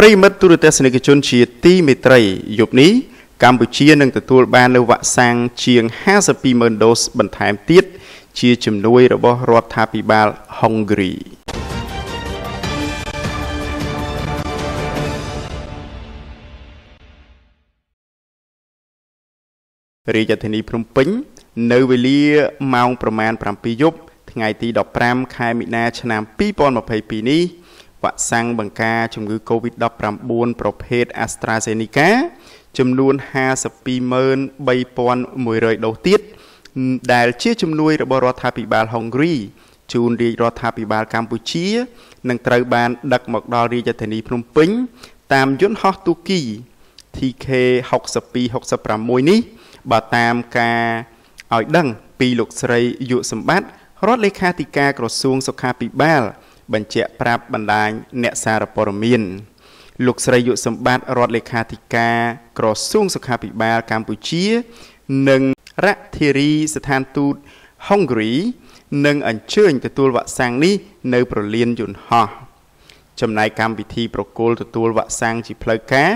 ប្រិមិត្តទូរទស្សនិកជនជាទីមេត្រីយប់នេះកម្ពុជានឹងទទួលបាននូវវ៉ាក់សាំងជាង520,000ដូស បន្ថែមទៀតជាជំនួយរបស់រដ្ឋាភិបាលហុងគ្រីរាជធានីភ្នំពេញនៅវេលាម៉ោងប្រមាណ7យប់ថ្ងៃទី15ខែមិនិនាឆ្នាំ2022នេះវ៉ាក់សាំងបង្ការជំងឺ Covid-19 ប្រភេទ AstraZeneca ចំនួន523100ដូសទៀតដែល ជាជំនួយរបស់រដ្ឋាភិបាលហុងគ្រីជូនរាជរដ្ឋាភិបាលកម្ពុជានឹងត្រូវបាន ដឹកមកដល់រាជធានីភ្នំពេញតាមយន្តហោះទូគី TK 6266នេះបើតាមការឲ្យដឹង ពីលោកស្រីយុសម្បត្តិរដ្ឋលេខាធិការក្រសួងសុខាភិបាលបញ្ជាក់ប្រាប់បណ្ដាញអ្នកសារព័ត៌មានលោកស្រីយុសម្បត្តិរដ្ឋលេខាធិការ ក្រសួងសុខាភិបាលកម្ពុជា និងរធារីស្ថានទូតហុងគ្រីនឹងអញ្ជើញទទួលវ៉ាក់សាំងនេះនៅ ប្រលានយន្តហោះចំណែកកម្មវិធីប្រគល់ទទួលវ៉ាក់សាំងជាផ្លូវការ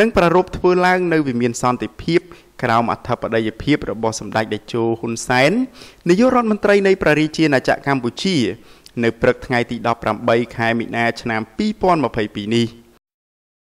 នឹងប្រារព្ធធ្វើឡើងនៅវិមានសន្តិភាពក្រោមអធិបតីភាពរបស់សម្ដេចតេជោហ៊ុនសែននាយករដ្ឋមន្ត្រីនៃព្រះរាជាណាចក្រកម្ពុជានៅព្រឹកថ្ងៃទី18ខែមិនិនាឆ្នាំ2022នេះ។